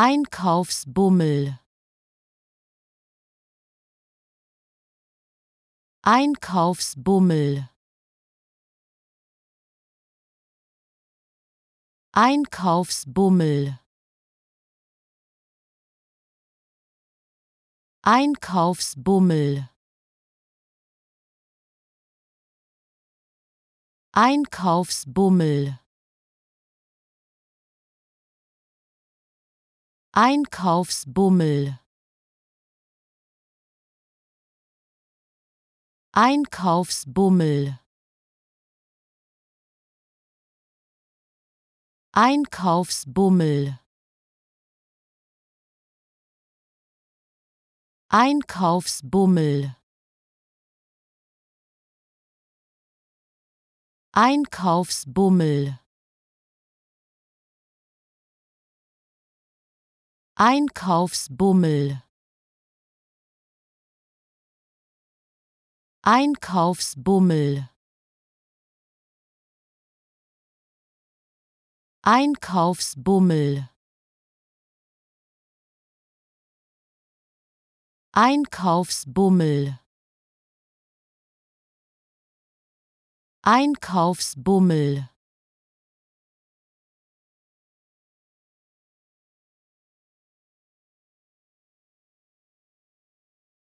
Einkaufsbummel Einkaufsbummel Einkaufsbummel Einkaufsbummel Einkaufsbummel Einkaufsbummel Einkaufsbummel Einkaufsbummel Einkaufsbummel Einkaufsbummel Einkaufsbummel Einkaufsbummel Einkaufsbummel Einkaufsbummel Einkaufsbummel